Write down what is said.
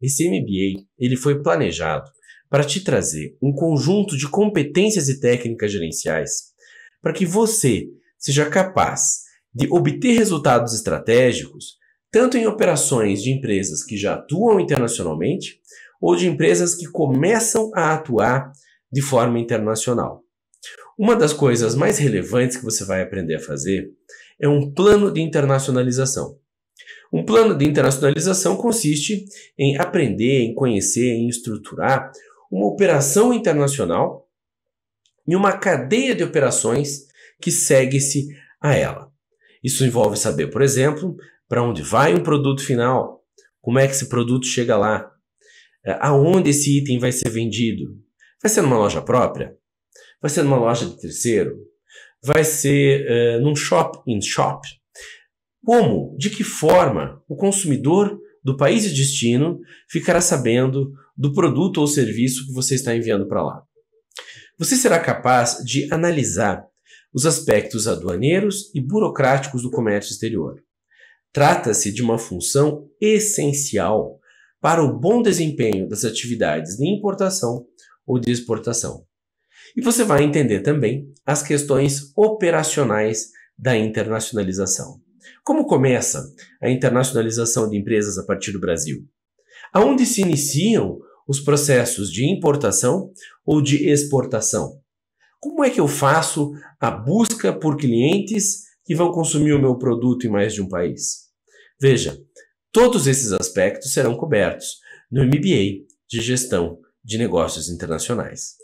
Esse MBA ele foi planejado para te trazer um conjunto de competências e técnicas gerenciais para que você seja capaz de obter resultados estratégicos tanto em operações de empresas que já atuam internacionalmente ou de empresas que começam a atuar de forma internacional. Uma das coisas mais relevantes que você vai aprender a fazer é um plano de internacionalização. Um plano de internacionalização consiste em aprender, em conhecer, em estruturar uma operação internacional e uma cadeia de operações que segue-se a ela. Isso envolve saber, por exemplo, para onde vai um produto final, como é que esse produto chega lá, eh, aonde esse item vai ser vendido. Vai ser numa loja própria? Vai ser numa loja de terceiro? Vai ser uh, num shop in shop? Como, de que forma o consumidor do país de destino ficará sabendo do produto ou serviço que você está enviando para lá? Você será capaz de analisar os aspectos aduaneiros e burocráticos do comércio exterior. Trata-se de uma função essencial para o bom desempenho das atividades de importação ou de exportação. E você vai entender também as questões operacionais da internacionalização. Como começa a internacionalização de empresas a partir do Brasil? Aonde se iniciam os processos de importação ou de exportação? Como é que eu faço a busca por clientes que vão consumir o meu produto em mais de um país? Veja, todos esses aspectos serão cobertos no MBA de Gestão de Negócios Internacionais.